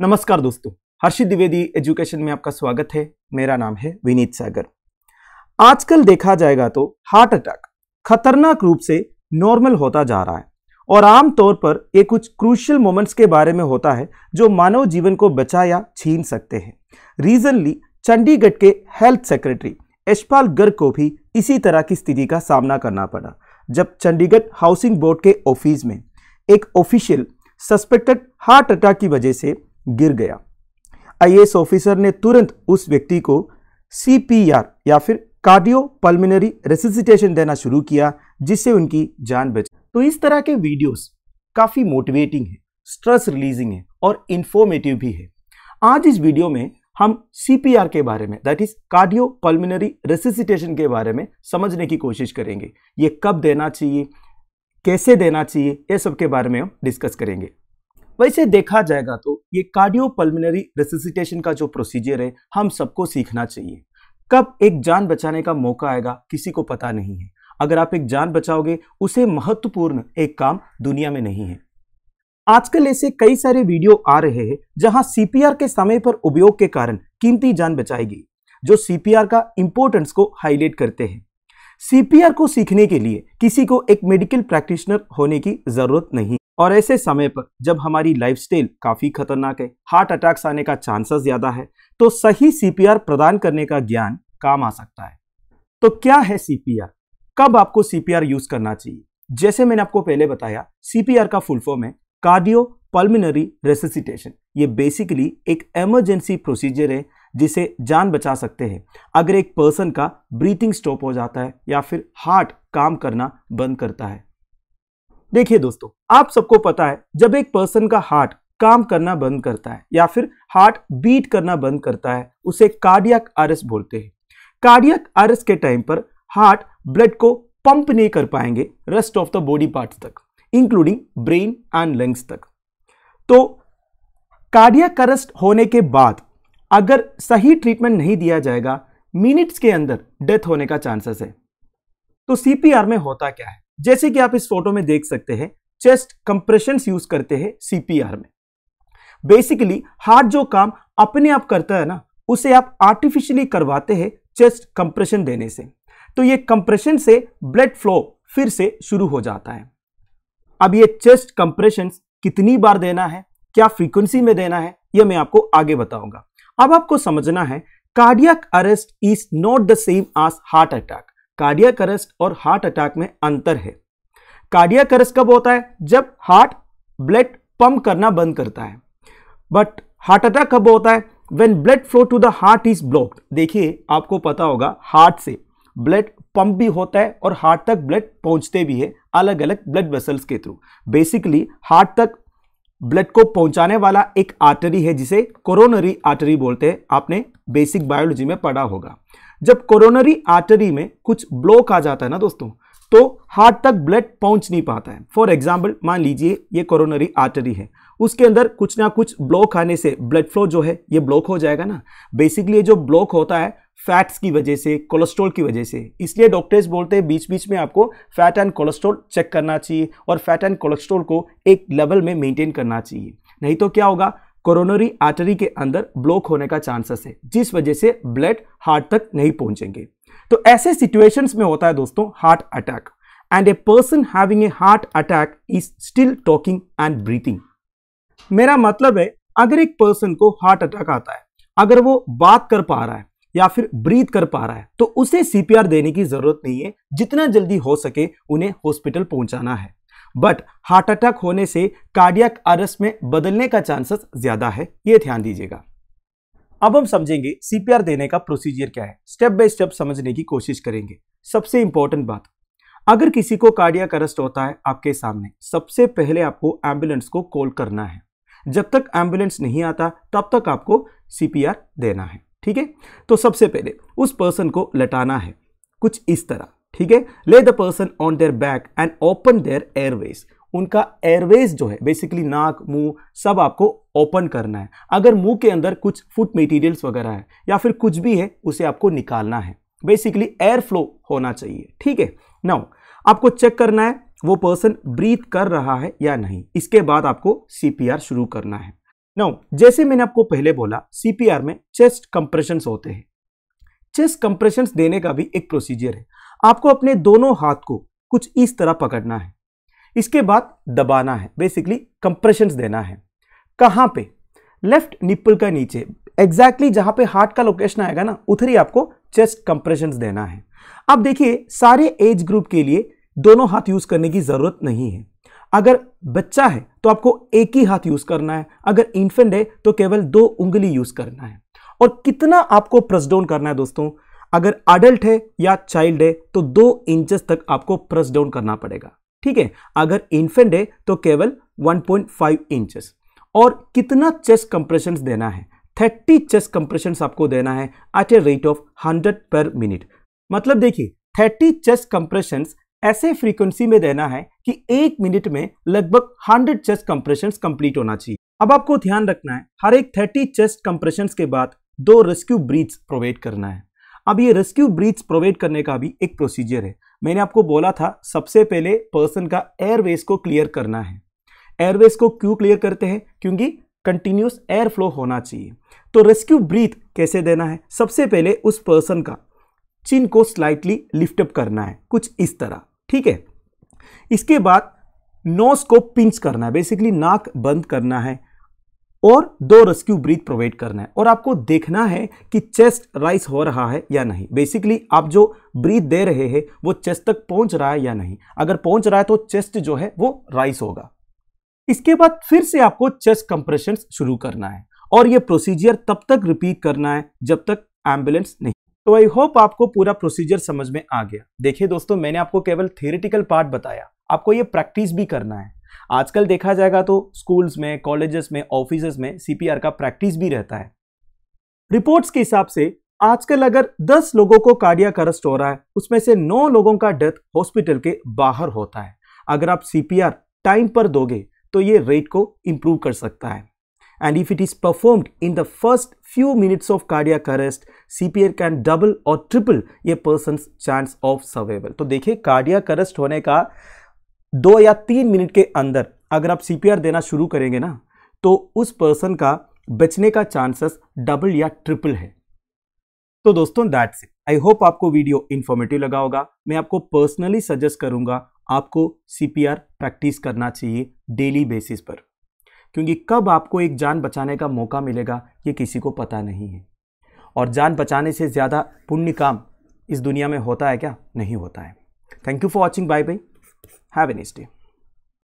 नमस्कार दोस्तों हर्षित द्विवेदी एजुकेशन में आपका स्वागत है मेरा नाम है विनीत सागर आजकल देखा जाएगा तो हार्ट अटैक खतरनाक रूप से नॉर्मल होता जा रहा है और आमतौर पर ये कुछ क्रूशियल मोमेंट्स के बारे में होता है जो मानव जीवन को बचा या छीन सकते हैं रीजनली चंडीगढ़ के हेल्थ सेक्रेटरी यशपाल गर्ग को भी इसी तरह की स्थिति का सामना करना पड़ा जब चंडीगढ़ हाउसिंग बोर्ड के ऑफिस में एक ऑफिशियल सस्पेक्टेड हार्ट अटैक की वजह से गिर गया आईएएस ऑफिसर ने तुरंत उस व्यक्ति को सीपीआर या फिर कार्डियो पल्मिनरी रेसिसिटेशन देना शुरू किया जिससे उनकी जान बच तो इस तरह के वीडियोस काफ़ी मोटिवेटिंग है स्ट्रेस रिलीजिंग है और इन्फॉर्मेटिव भी है आज इस वीडियो में हम सीपीआर के बारे में that is cardio pulmonary resuscitation के बारे में समझने की कोशिश करेंगे ये कब देना चाहिए कैसे देना चाहिए ये सब के बारे में हम डिस्कस करेंगे वैसे देखा जाएगा तो ये कार्डियोपल्मिनरी रेसिसिटेशन का जो प्रोसीजर है हम सबको सीखना चाहिए कब एक जान बचाने का मौका आएगा किसी को पता नहीं है अगर आप एक जान बचाओगे उसे महत्वपूर्ण एक काम दुनिया में नहीं है आजकल ऐसे कई सारे वीडियो आ रहे हैं जहां सीपीआर के समय पर उपयोग के कारण कीमती जान बचाई गई जो सीपीआर का इंपोर्टेंस को हाईलाइट करते हैं सीपीआर को सीखने के लिए किसी को एक मेडिकल प्रैक्टिशनर होने की जरूरत नहीं और ऐसे समय पर जब हमारी लाइफस्टाइल काफी खतरनाक है हार्ट अटैक्स आने का चांसेस ज्यादा है तो सही सीपीआर प्रदान करने का ज्ञान काम आ सकता है तो क्या है सीपीआर कब आपको सीपीआर यूज करना चाहिए जैसे मैंने आपको पहले बताया सीपीआर का फुल फॉर्म है कार्डियो पल्मिनरी रेसिसिटेशन ये बेसिकली एक इमरजेंसी प्रोसीजर है जिसे जान बचा सकते हैं अगर एक पर्सन का ब्रीथिंग स्टॉप हो जाता है या फिर हार्ट काम करना बंद करता है देखिए दोस्तों आप सबको पता है जब एक पर्सन का हार्ट काम करना बंद करता है या फिर हार्ट बीट करना बंद करता है उसे कार्डियक आरस बोलते हैं कार्डियक आरस के टाइम पर हार्ट ब्लड को पंप नहीं कर पाएंगे rest of the body part तक इंक्लूडिंग ब्रेन एंड लंग्स तक तो कार्डियक अरेस्ट होने के बाद अगर सही ट्रीटमेंट नहीं दिया जाएगा मिनट्स के अंदर डेथ होने का चांसेस है तो सीपीआर में होता क्या है जैसे कि आप इस फोटो में देख सकते हैं चेस्ट कंप्रेशन यूज करते हैं सीपीआर में बेसिकली हार्ट जो काम अपने आप करता है ना उसे आप आर्टिफिशियली करवाते हैं चेस्ट कंप्रेशन देने से तो ये कंप्रेशन से ब्लड फ्लो फिर से शुरू हो जाता है अब ये चेस्ट कंप्रेशन कितनी बार देना है क्या फ्रीक्वेंसी में देना है यह मैं आपको आगे बताऊंगा अब आपको समझना है cardiac arrest is not the same as heart attack cardiac arrest और हार्ट अटैक में अंतर है कार्डियक अरेस्ट कब होता है जब हार्ट ब्लड पंप करना बंद करता है बट हार्ट अटैक कब होता है when blood flow to the heart is blocked देखिए आपको पता होगा हार्ट से ब्लड पंप भी होता है और हार्ट तक ब्लड पहुंचते भी है अलग अलग ब्लड वेसल्स के थ्रू बेसिकली हार्ट तक ब्लड को पहुंचाने वाला एक आर्टरी है जिसे कोरोनरी आर्टरी बोलते हैं आपने बेसिक बायोलॉजी में पढ़ा होगा जब कोरोनरी आर्टरी में कुछ ब्लॉक आ जाता है ना दोस्तों तो हार्ट तक ब्लड पहुंच नहीं पाता है फॉर एग्जाम्पल मान लीजिए ये कोरोनरी आर्टरी है उसके अंदर कुछ ना कुछ ब्लॉक आने से ब्लड फ्लो जो है ये ब्लॉक हो जाएगा ना बेसिकली ये जो ब्लॉक होता है फैट्स की वजह से कोलेस्ट्रॉल की वजह से इसलिए डॉक्टर्स बोलते हैं बीच बीच में आपको फैट एंड कोलेस्ट्रॉल चेक करना चाहिए और फैट एंड कोलेस्ट्रॉल को एक लेवल में मेंटेन करना चाहिए नहीं तो क्या होगा कोरोनरी आर्टरी के अंदर ब्लॉक होने का चांसेस है जिस वजह से ब्लड हार्ट तक नहीं पहुंचेंगे तो ऐसे सिचुएशंस में होता है दोस्तों heart attack and a person having a heart attack is still talking and breathing मेरा मतलब है अगर एक पर्सन को हार्ट अटैक आता है अगर वो बात कर पा रहा है या फिर ब्रीथ कर पा रहा है तो उसे सीपीआर देने की जरूरत नहीं है जितना जल्दी हो सके उन्हें हॉस्पिटल पहुंचाना है बट हार्ट अटैक होने से कार्डियक अरेस्ट में बदलने का चांसेस ज्यादा है ये ध्यान दीजिएगा अब हम समझेंगे सीपीआर देने का प्रोसीजर क्या है स्टेप बाय स्टेप समझने की कोशिश करेंगे सबसे इंपॉर्टेंट बात अगर किसी को कार्डियक अरेस्ट होता है आपके सामने सबसे पहले आपको एम्बुलेंस को कॉल करना है जब तक एम्बुलेंस नहीं आता तब तक आपको सीपीआर देना है ठीक है तो सबसे पहले उस पर्सन को लटाना है कुछ इस तरह ठीक है lay the person on their back and open their airways उनका एयरवेज जो है बेसिकली नाक मुंह सब आपको ओपन करना है अगर मुंह के अंदर कुछ फूड मटेरियल्स वगैरह है या फिर कुछ भी है उसे आपको निकालना है बेसिकली एयर फ्लो होना चाहिए ठीक है नाउ आपको चेक करना है वो पर्सन ब्रीथ कर रहा है या नहीं इसके बाद आपको सीपीआर शुरू करना है नाउ जैसे मैंने आपको पहले बोला सीपीआर में चेस्ट कंप्रेशन होते हैं चेस्ट कंप्रेशन देने का भी एक प्रोसीजर है आपको अपने दोनों हाथ को कुछ इस तरह पकड़ना है इसके बाद दबाना है बेसिकली कंप्रेशन देना है कहाँ पे लेफ्ट निप्पल का नीचे एग्जैक्टली exactly जहाँ पे हार्ट का लोकेशन आएगा ना उधर ही आपको चेस्ट कंप्रेशन देना है अब देखिए सारे एज ग्रुप के लिए दोनों हाथ यूज करने की जरूरत नहीं है अगर बच्चा है तो आपको एक ही हाथ यूज करना है अगर इन्फेंट है तो केवल दो उंगली यूज करना है और कितना आपको प्रेस डाउन करना है दोस्तों अगर अडल्ट है या चाइल्ड है तो दो इंचेस तक आपको प्रेस डाउन करना पड़ेगा ठीक है अगर इन्फेंट है तो केवल 1.5 इंचेस और कितना चेस्ट कंप्रेशन देना है 30 चेस्ट कंप्रेशन आपको देना है एट ए रेट ऑफ 100 पर मिनट मतलब देखिए 30 चेस्ट कंप्रेशन ऐसे फ्रीक्वेंसी में देना है कि एक मिनट में लगभग 100 चेस्ट कंप्रेशन कंप्लीट होना चाहिए अब आपको ध्यान रखना है हर एक 30 चेस्ट कंप्रेशन के बाद दो रेस्क्यू ब्रीथ प्रोवाइड करना है अब ये रेस्क्यू ब्रीथ प्रोवाइड करने का भी एक प्रोसीजर है मैंने आपको बोला था सबसे पहले पर्सन का एयरवेज को क्लियर करना है एयरवेज को क्यों क्लियर करते हैं क्योंकि कंटिन्यूस एयर फ्लो होना चाहिए तो रेस्क्यू ब्रीथ कैसे देना है सबसे पहले उस पर्सन का चिन को स्लाइटली लिफ्टअप करना है कुछ इस तरह ठीक है इसके बाद नोस को पिंच करना है बेसिकली नाक बंद करना है और दो रेस्क्यू ब्रीथ प्रोवाइड करना है और आपको देखना है कि चेस्ट राइस हो रहा है या नहीं बेसिकली आप जो ब्रीथ दे रहे हैं वो चेस्ट तक पहुंच रहा है या नहीं अगर पहुंच रहा है तो चेस्ट जो है वो राइस होगा इसके बाद फिर से आपको चेस्ट कंप्रेशन शुरू करना है और ये प्रोसीजर तब तक रिपीट करना है जब तक एम्बुलेंस नहीं तो आई होप आपको पूरा प्रोसीजर समझ में आ गया देखिए दोस्तों मैंने आपको केवल थियोरिटिकल पार्ट बताया आपको ये प्रैक्टिस भी करना है आजकल देखा जाएगा तो स्कूल्स में कॉलेजेस में ऑफिस में सीपीआर का प्रैक्टिस भी रहता है रिपोर्ट्स के हिसाब से आजकल अगर 10 लोगों को कार्डिया करस्ट हो रहा है उसमें से 9 लोगों का डेथ हॉस्पिटल के बाहर होता है अगर आप सीपीआर टाइम पर दोगे तो ये रेट को इंप्रूव कर सकता है and if it is performed in the first few minutes of cardiac arrest CPR can double or triple a person's chance of survival तो देखिए cardiac arrest होने का दो या तीन मिनट के अंदर अगर आप CPR देना शुरू करेंगे ना तो उस person का बचने का chances double या triple है तो दोस्तों दैट्स इट आई होप आपको वीडियो इन्फॉर्मेटिव लगा होगा मैं आपको पर्सनली सजेस्ट करूंगा आपको सीपीआर प्रैक्टिस करना चाहिए डेली बेसिस पर क्योंकि कब आपको एक जान बचाने का मौका मिलेगा ये किसी को पता नहीं है और जान बचाने से ज़्यादा पुण्य काम इस दुनिया में होता है क्या नहीं होता है thank you for watching bye bye have a stay